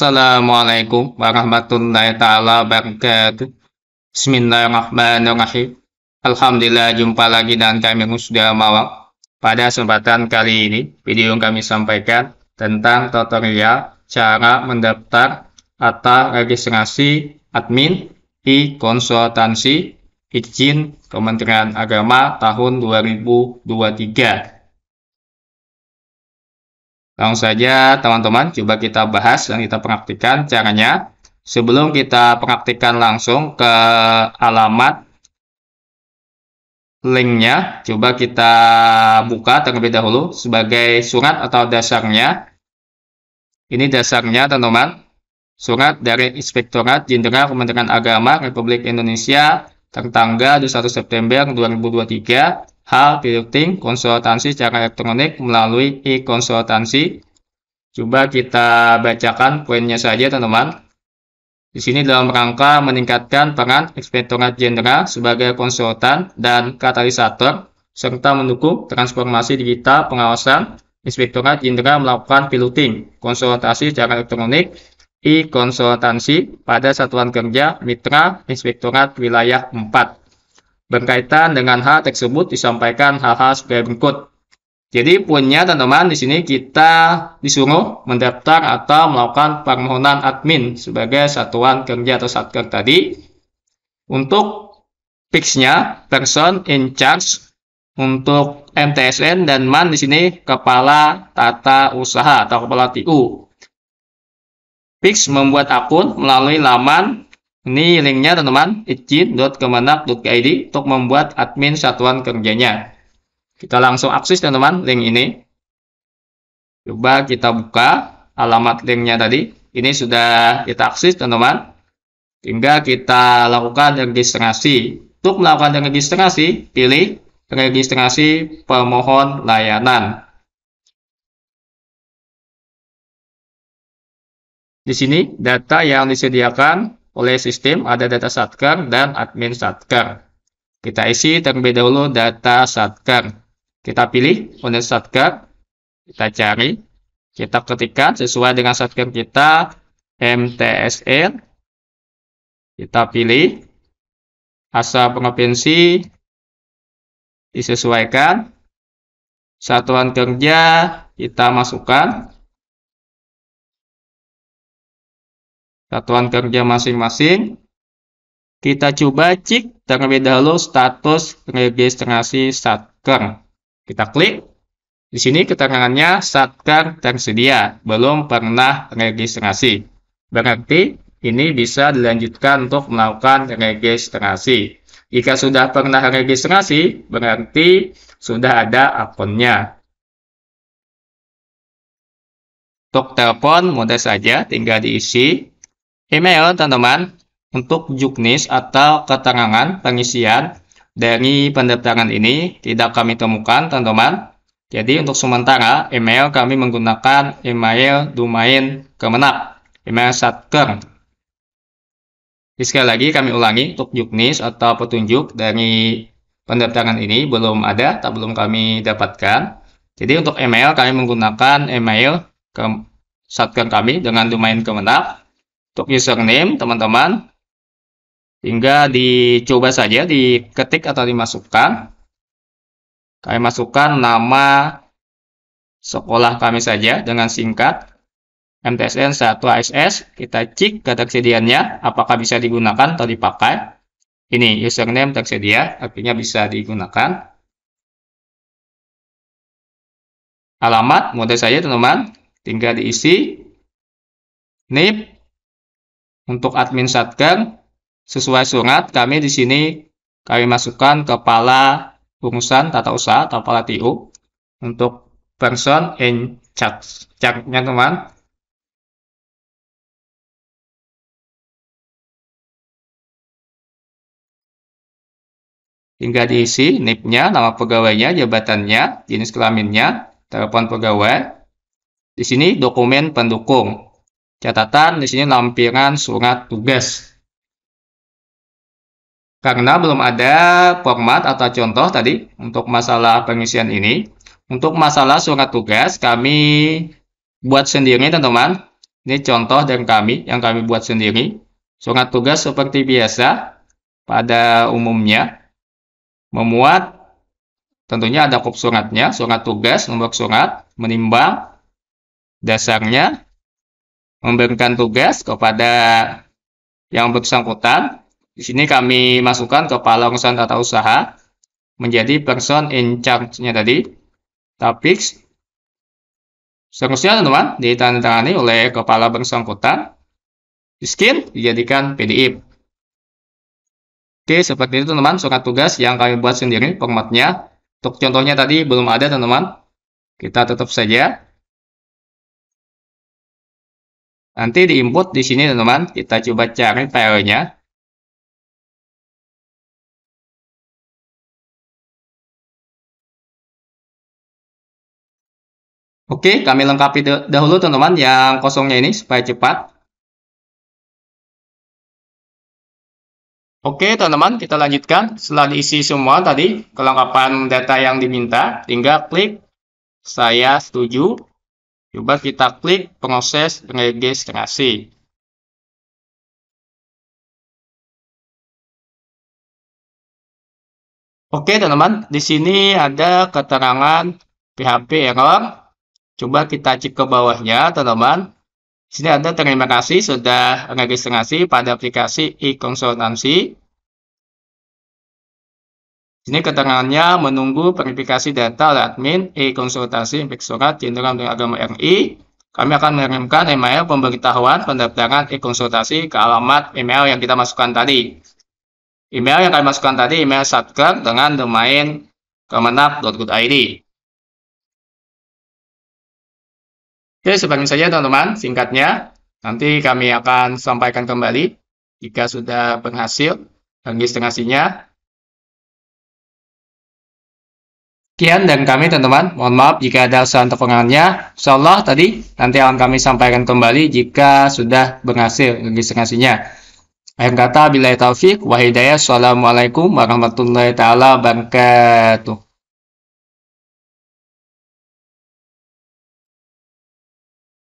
Assalamualaikum warahmatullahi taala wabarakatuh. Bismillahirrahmanirrahim. Alhamdulillah jumpa lagi dan kami sudah Mawang. Pada kesempatan kali ini, video yang kami sampaikan tentang tutorial cara mendaftar atau registrasi admin di konsultansi izin Kementerian Agama tahun 2023 Langsung saja teman-teman, coba kita bahas dan kita praktikkan caranya. Sebelum kita praktikkan langsung ke alamat linknya, coba kita buka terlebih dahulu sebagai surat atau dasarnya. Ini dasarnya teman-teman, surat dari Inspektorat Jenderal Kementerian Agama Republik Indonesia tertanggal 21 September 2023 hal piloting konsultansi secara elektronik melalui e-konsultansi. Coba kita bacakan poinnya saja teman-teman. Di sini dalam rangka meningkatkan peran Inspektorat Jenderal sebagai konsultan dan katalisator serta mendukung transformasi digital pengawasan Inspektorat Jenderal melakukan piloting, konsultasi secara elektronik, e-konsultansi pada satuan kerja mitra Inspektorat Wilayah 4. Berkaitan dengan hal tersebut disampaikan hal-hal sebagai berikut. Jadi punya teman-teman di sini kita disuruh mendaftar atau melakukan permohonan admin sebagai satuan kerja atau satker tadi. Untuk fixnya person in charge untuk MTSN dan MAN di sini kepala tata usaha atau kepala TU. Fix membuat akun melalui laman ini linknya teman-teman, izin.kemenak.id untuk membuat admin satuan kerjanya. Kita langsung akses teman-teman link ini. Coba kita buka alamat linknya tadi. Ini sudah kita akses teman-teman. Hingga kita lakukan registrasi. Untuk melakukan registrasi, pilih registrasi pemohon layanan. Di sini data yang disediakan oleh sistem ada data satker dan admin satker. Kita isi terlebih dahulu data satker. Kita pilih unit satker, kita cari, kita ketikkan sesuai dengan satker kita mtsn Kita pilih asal provinsi disesuaikan satuan kerja kita masukkan satuan kerja masing-masing. Kita coba cek terlebih dahulu status registrasi satker. Kita klik. Di sini keterangannya satker tersedia, belum pernah registrasi. Berarti ini bisa dilanjutkan untuk melakukan registrasi. Jika sudah pernah registrasi, berarti sudah ada akunnya. Untuk telepon mudah saja, tinggal diisi Email teman-teman untuk juknis atau keterangan pengisian dari pendaftaran ini tidak kami temukan teman-teman. Jadi untuk sementara email kami menggunakan email domain kemenak, email satker. sekali lagi kami ulangi untuk juknis atau petunjuk dari pendaftaran ini belum ada, tak belum kami dapatkan. Jadi untuk email kami menggunakan email ke satker kami dengan domain kemenak untuk username teman-teman tinggal dicoba saja diketik atau dimasukkan kami masukkan nama sekolah kami saja dengan singkat MTSN 1 ASS kita cek ketersediaannya apakah bisa digunakan atau dipakai ini username tersedia artinya bisa digunakan alamat model saja teman-teman tinggal diisi NIP untuk admin satker sesuai surat kami di sini kami masukkan kepala urusan tata usaha atau kepala TU untuk person in charge charge-nya teman hingga diisi NIP-nya, nama pegawainya, jabatannya, jenis kelaminnya, telepon pegawai. Di sini dokumen pendukung Catatan di sini lampiran surat tugas. Karena belum ada format atau contoh tadi untuk masalah pengisian ini. Untuk masalah surat tugas kami buat sendiri teman-teman. Ini contoh dan kami yang kami buat sendiri. Surat tugas seperti biasa pada umumnya memuat tentunya ada kop suratnya, surat tugas, nomor surat, menimbang, dasarnya, memberikan tugas kepada yang bersangkutan. Di sini kami masukkan kepala urusan tata usaha menjadi person in charge-nya tadi. Topics. Seterusnya teman-teman ditandatangani oleh kepala bersangkutan. Skin dijadikan PDF. Oke, seperti itu teman-teman surat tugas yang kami buat sendiri formatnya. Untuk contohnya tadi belum ada teman-teman. Kita tetap saja. Nanti di input di sini teman-teman, kita coba cari filenya. Oke, kami lengkapi dahulu teman-teman yang kosongnya ini supaya cepat. Oke teman-teman, kita lanjutkan. Setelah diisi semua tadi, kelengkapan data yang diminta, tinggal klik saya setuju. Coba kita klik proses registrasi. Oke teman-teman, di sini ada keterangan PHP error. Coba kita cek ke bawahnya teman-teman. Di sini ada terima kasih sudah registrasi pada aplikasi e-konsultansi. Ini keterangannya menunggu verifikasi data oleh admin e-konsultasi inspektorat jenderal agama RI. Kami akan mengirimkan email pemberitahuan pendaftaran e-konsultasi ke alamat email yang kita masukkan tadi. Email yang kami masukkan tadi email satker dengan domain kemenap.go.id. Oke, sebagian saja teman-teman, singkatnya. Nanti kami akan sampaikan kembali jika sudah berhasil registrasinya Sekian dan kami teman-teman, mohon maaf jika ada kesalahan untuk Insya Allah tadi nanti akan kami sampaikan kembali jika sudah berhasil registrasinya. Akhir kata, bila taufik, wa hidayah. Assalamualaikum warahmatullahi taala wabarakatuh.